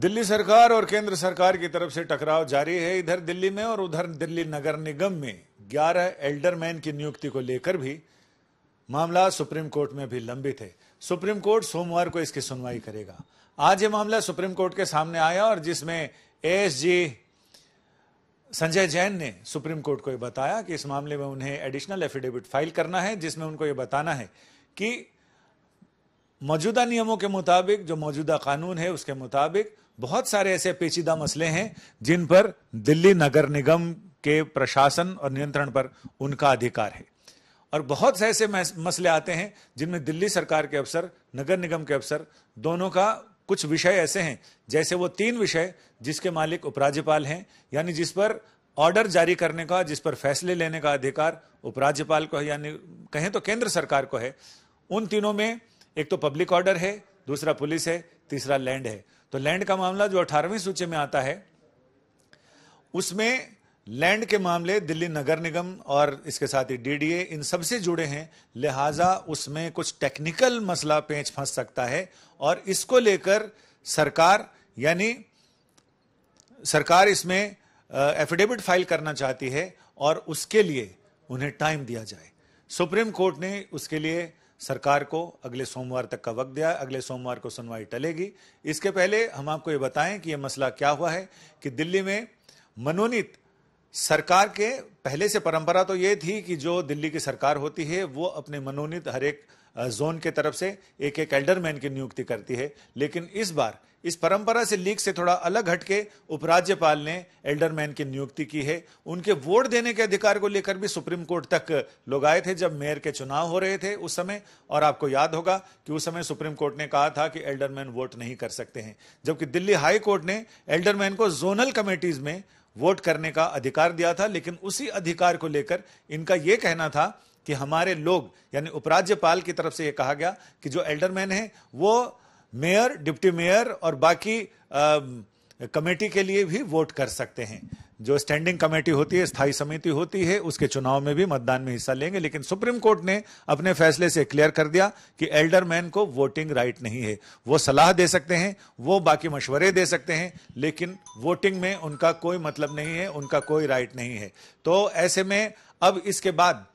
दिल्ली सरकार और केंद्र सरकार की तरफ से टकराव जारी है इधर दिल्ली में और उधर दिल्ली नगर निगम में 11 एल्डरमैन की नियुक्ति को लेकर भी मामला सुप्रीम कोर्ट में भी लंबित है सुप्रीम कोर्ट सोमवार को इसकी सुनवाई करेगा आज ये मामला सुप्रीम कोर्ट के सामने आया और जिसमें एएसजी संजय जैन ने सुप्रीम कोर्ट को यह बताया कि इस मामले में उन्हें एडिशनल एफिडेविट फाइल करना है जिसमें उनको यह बताना है कि मौजूदा नियमों के मुताबिक जो मौजूदा कानून है उसके मुताबिक बहुत सारे ऐसे पेचीदा मसले हैं जिन पर दिल्ली नगर निगम के प्रशासन और नियंत्रण पर उनका अधिकार है और बहुत से ऐसे मसले आते हैं जिनमें दिल्ली सरकार के अफसर नगर निगम के अफसर दोनों का कुछ विषय ऐसे हैं जैसे वो तीन विषय जिसके मालिक उपराज्यपाल हैं यानी जिस पर ऑर्डर जारी करने का जिस पर फैसले लेने का अधिकार उपराज्यपाल को है यानी कहें तो केंद्र सरकार को है उन तीनों में एक तो पब्लिक ऑर्डर है दूसरा पुलिस है तीसरा लैंड है तो लैंड का मामला जो अठारहवीं सूची में आता है उसमें लैंड के मामले दिल्ली नगर निगम और इसके साथ ही डीडीए इन सबसे जुड़े हैं लिहाजा उसमें कुछ टेक्निकल मसला पेंच फंस सकता है और इसको लेकर सरकार यानी सरकार इसमें एफिडेविट फाइल करना चाहती है और उसके लिए उन्हें टाइम दिया जाए सुप्रीम कोर्ट ने उसके लिए सरकार को अगले सोमवार तक का वक्त दिया अगले सोमवार को सुनवाई टलेगी इसके पहले हम आपको ये बताएं कि ये मसला क्या हुआ है कि दिल्ली में मनोनीत सरकार के पहले से परंपरा तो ये थी कि जो दिल्ली की सरकार होती है वो अपने मनोनीत हर एक जोन के तरफ से एक एक एल्डरमैन की नियुक्ति करती है लेकिन इस बार इस परंपरा से लीक से थोड़ा अलग हटके उपराज्यपाल ने एल्डरमैन की नियुक्ति की है उनके वोट देने के अधिकार को लेकर भी सुप्रीम कोर्ट तक लोग आए थे जब मेयर के चुनाव हो रहे थे उस समय और आपको याद होगा कि उस समय सुप्रीम कोर्ट ने कहा था कि एल्डरमैन वोट नहीं कर सकते हैं जबकि दिल्ली हाई कोर्ट ने एल्डरमैन को जोनल कमेटीज में वोट करने का अधिकार दिया था लेकिन उसी अधिकार को लेकर इनका यह कहना था कि हमारे लोग यानी उपराज्यपाल की तरफ से यह कहा गया कि जो एल्डरमैन है वो मेयर डिप्टी मेयर और बाकी कमेटी के लिए भी वोट कर सकते हैं जो स्टैंडिंग कमेटी होती है स्थायी समिति होती है उसके चुनाव में भी मतदान में हिस्सा लेंगे लेकिन सुप्रीम कोर्ट ने अपने फैसले से क्लियर कर दिया कि एल्डरमैन को वोटिंग राइट नहीं है वो सलाह दे सकते हैं वो बाकी मशवरे दे सकते हैं लेकिन वोटिंग में उनका कोई मतलब नहीं है उनका कोई राइट नहीं है तो ऐसे में अब इसके बाद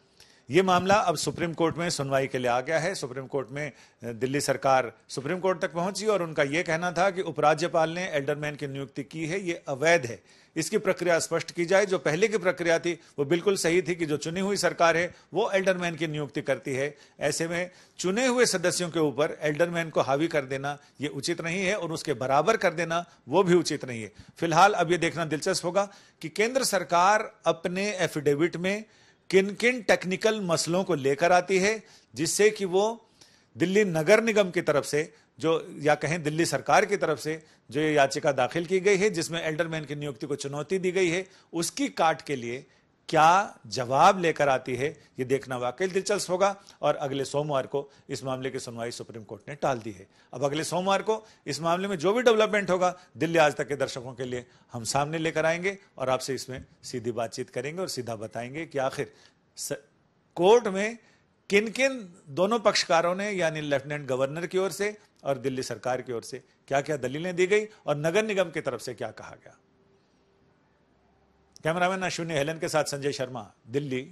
ये मामला अब सुप्रीम कोर्ट में सुनवाई के लिए आ गया है सुप्रीम कोर्ट में दिल्ली सरकार सुप्रीम कोर्ट तक पहुंची और उनका यह कहना था कि उपराज्यपाल ने एल्डरमैन की नियुक्ति की है ये अवैध है इसकी प्रक्रिया स्पष्ट की जाए जो पहले की प्रक्रिया थी वो बिल्कुल सही थी कि जो चुनी हुई सरकार है वो एल्डरमैन की नियुक्ति करती है ऐसे में चुने हुए सदस्यों के ऊपर एल्डरमैन को हावी कर देना ये उचित नहीं है और उसके बराबर कर देना वो भी उचित नहीं है फिलहाल अब ये देखना दिलचस्प होगा कि केंद्र सरकार अपने एफिडेविट में किन किन टेक्निकल मसलों को लेकर आती है जिससे कि वो दिल्ली नगर निगम की तरफ से जो या कहें दिल्ली सरकार की तरफ से जो ये याचिका दाखिल की गई है जिसमें एल्डरमैन की नियुक्ति को चुनौती दी गई है उसकी काट के लिए क्या जवाब लेकर आती है ये देखना वाकई दिलचस्प होगा और अगले सोमवार को इस मामले की सुनवाई सुप्रीम कोर्ट ने टाल दी है अब अगले सोमवार को इस मामले में जो भी डेवलपमेंट होगा दिल्ली आज तक के दर्शकों के लिए हम सामने लेकर आएंगे और आपसे इसमें सीधी बातचीत करेंगे और सीधा बताएंगे कि आखिर स... कोर्ट में किन किन दोनों पक्षकारों ने यानी लेफ्टिनेंट गवर्नर की ओर से और दिल्ली सरकार की ओर से क्या क्या दलीलें दी गई और नगर निगम की तरफ से क्या कहा गया कैमरामैन अश्विनी हेलन के साथ संजय शर्मा दिल्ली